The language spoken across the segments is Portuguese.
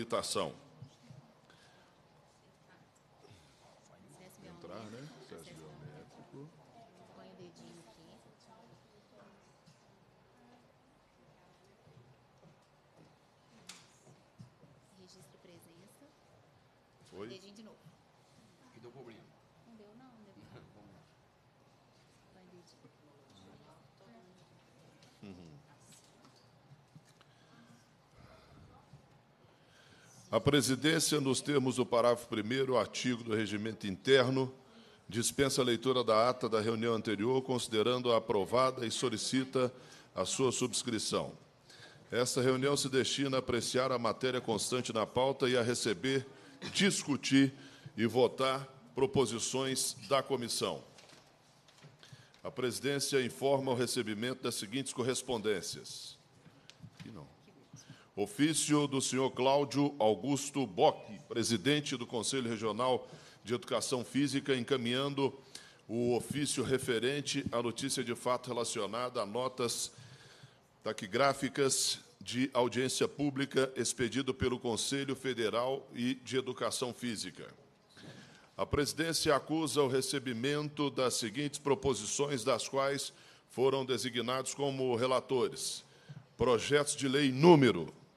habilitação. Entrar, né? Processo biométrico. Põe o dedinho aqui. Registro presença. Foi? Dedinho de novo. E deu problema. Não deu, não. Não deu problema. A presidência, nos termos do parágrafo 1 artigo do Regimento Interno, dispensa a leitura da ata da reunião anterior, considerando-a aprovada e solicita a sua subscrição. Esta reunião se destina a apreciar a matéria constante na pauta e a receber, discutir e votar proposições da comissão. A presidência informa o recebimento das seguintes correspondências. Ofício do senhor Cláudio Augusto Bock, presidente do Conselho Regional de Educação Física, encaminhando o ofício referente à notícia de fato relacionada a notas taquigráficas de audiência pública expedido pelo Conselho Federal e de Educação Física. A presidência acusa o recebimento das seguintes proposições, das quais foram designados como relatores: projetos de lei número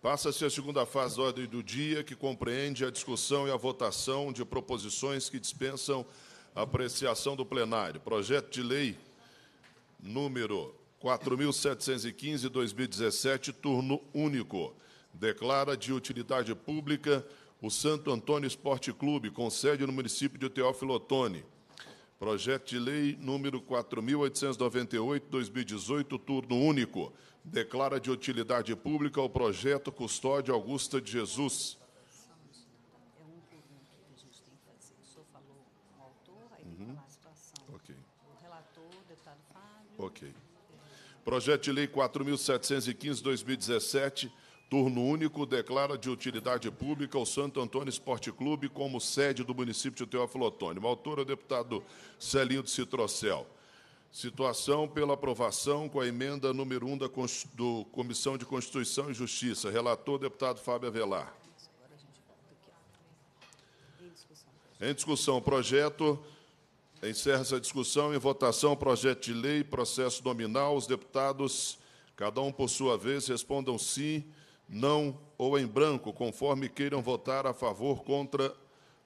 Passa-se a segunda fase da ordem do dia, que compreende a discussão e a votação de proposições que dispensam apreciação do plenário. Projeto de lei número 4.715-2017, turno único. Declara de utilidade pública o Santo Antônio Esporte Clube, com sede no município de Teófilo Otoni. Projeto de Lei número 4.898-2018, turno único. Declara de utilidade pública o projeto Custódia Augusta de Jesus. É uhum. O relator, deputado Fábio. Ok. Projeto de Lei 4.715-2017 Turno único declara de utilidade pública o Santo Antônio Esporte Clube como sede do município de Teófilo Otônio. Autor é o deputado Celinho de Citrocel. Situação pela aprovação com a emenda número 1 da do Comissão de Constituição e Justiça. Relator, deputado Fábio Avelar. Em discussão, projeto. Encerra essa discussão. Em votação, projeto de lei, processo nominal. Os deputados, cada um por sua vez, respondam sim não ou em branco, conforme queiram votar a favor, contra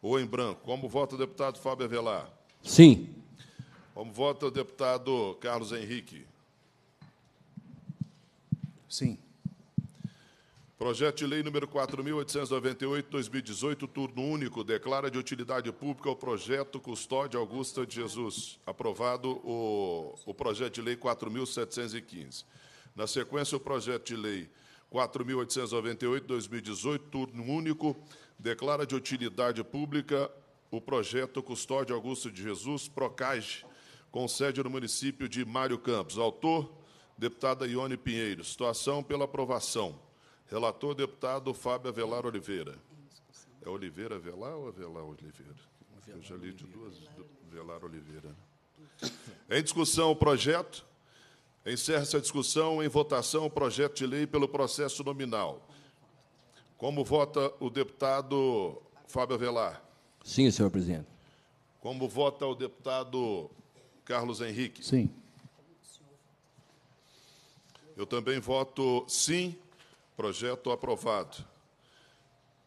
ou em branco. Como vota o deputado Fábio Avelar? Sim. Como vota o deputado Carlos Henrique? Sim. Projeto de Lei número 4.898-2018, turno único, declara de utilidade pública o projeto custódio Augusta de Jesus. Aprovado o, o projeto de lei 4.715. Na sequência, o projeto de lei 4.898, 2018, turno único, declara de utilidade pública o projeto Custódio Augusto de Jesus, Procage, com sede no município de Mário Campos. Autor, deputada Ione Pinheiro. Situação pela aprovação. Relator, deputado Fábio Avelar Oliveira. É Oliveira Avelar ou Avelar Oliveira? Eu já li de duas, Avelar Oliveira. Em discussão o projeto. Encerra-se a discussão em votação o projeto de lei pelo processo nominal. Como vota o deputado Fábio Avelar? Sim, senhor presidente. Como vota o deputado Carlos Henrique? Sim. Eu também voto sim. Projeto aprovado.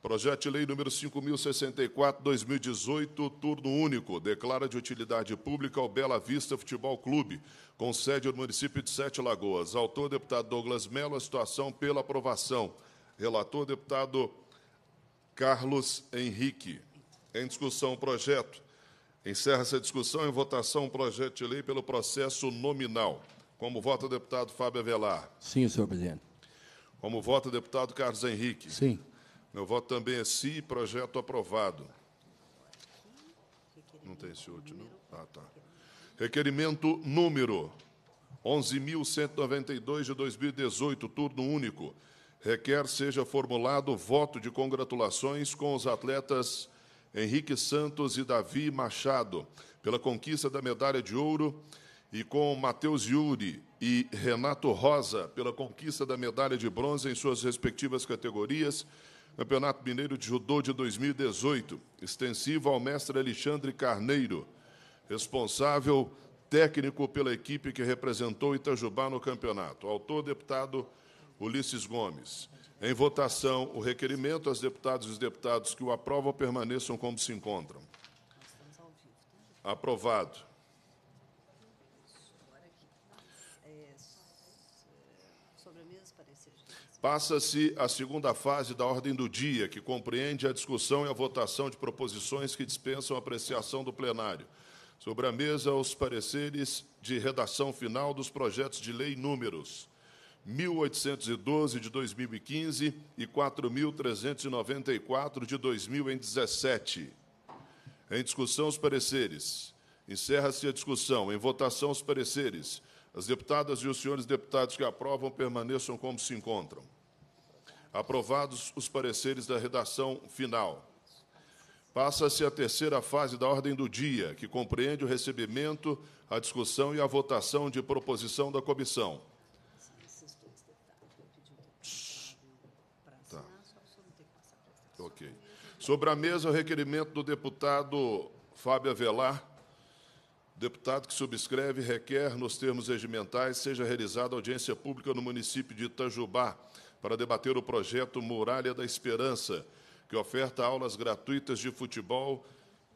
Projeto de Lei número 5064, 2018, turno único, declara de utilidade pública o Bela Vista Futebol Clube, com sede no município de Sete Lagoas. Autor, deputado Douglas Mello, a situação pela aprovação. Relator, deputado Carlos Henrique. Em discussão o projeto. Encerra-se a discussão em votação o projeto de lei pelo processo nominal. Como vota o deputado Fábio Avelar? Sim, senhor presidente. Como vota o deputado Carlos Henrique? Sim. Meu voto também é sim, projeto aprovado. Não tem esse último, não? Ah, tá. Requerimento número 11.192 de 2018, turno único. Requer seja formulado voto de congratulações com os atletas Henrique Santos e Davi Machado pela conquista da medalha de ouro e com Matheus Yuri e Renato Rosa pela conquista da medalha de bronze em suas respectivas categorias Campeonato Mineiro de Judô de 2018, extensivo ao mestre Alexandre Carneiro, responsável técnico pela equipe que representou Itajubá no campeonato. Autor, deputado Ulisses Gomes. Em votação, o requerimento, as deputadas e os deputados que o aprovam permaneçam como se encontram. Aprovado. Passa-se a segunda fase da ordem do dia, que compreende a discussão e a votação de proposições que dispensam apreciação do plenário. Sobre a mesa, os pareceres de redação final dos projetos de lei números 1812 de 2015 e 4394 de 2017. Em discussão, os pareceres. Encerra-se a discussão. Em votação, os pareceres. As deputadas e os senhores deputados que aprovam permaneçam como se encontram. Aprovados os pareceres da redação final. Passa-se a terceira fase da ordem do dia, que compreende o recebimento, a discussão e a votação de proposição da comissão. Tá. Ok. Sobre a mesa, o requerimento do deputado Fábio Avelar, o deputado que subscreve requer, nos termos regimentais, seja realizada audiência pública no município de Itajubá para debater o projeto Muralha da Esperança, que oferta aulas gratuitas de futebol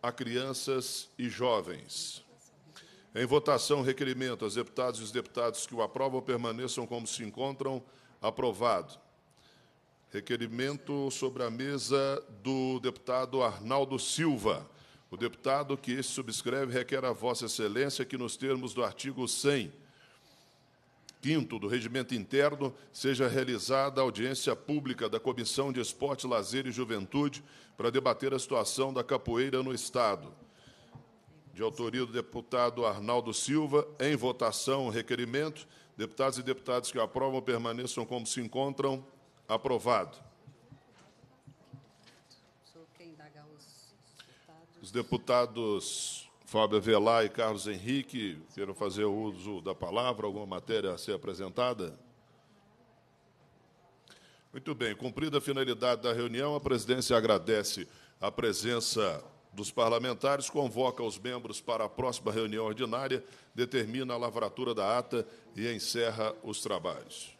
a crianças e jovens. Em votação, requerimento. As deputadas e os deputados que o aprovam permaneçam como se encontram. Aprovado. Requerimento sobre a mesa do deputado Arnaldo Silva. O deputado que este subscreve requer a Vossa Excelência que, nos termos do artigo 100, quinto do Regimento Interno, seja realizada a audiência pública da Comissão de Esporte, Lazer e Juventude para debater a situação da capoeira no Estado. De autoria do deputado Arnaldo Silva, em votação o requerimento, deputados e deputadas que aprovam permaneçam como se encontram. Aprovado. Os deputados Fábio Velar e Carlos Henrique queiram fazer uso da palavra, alguma matéria a ser apresentada? Muito bem, cumprida a finalidade da reunião, a presidência agradece a presença dos parlamentares, convoca os membros para a próxima reunião ordinária, determina a lavratura da ata e encerra os trabalhos.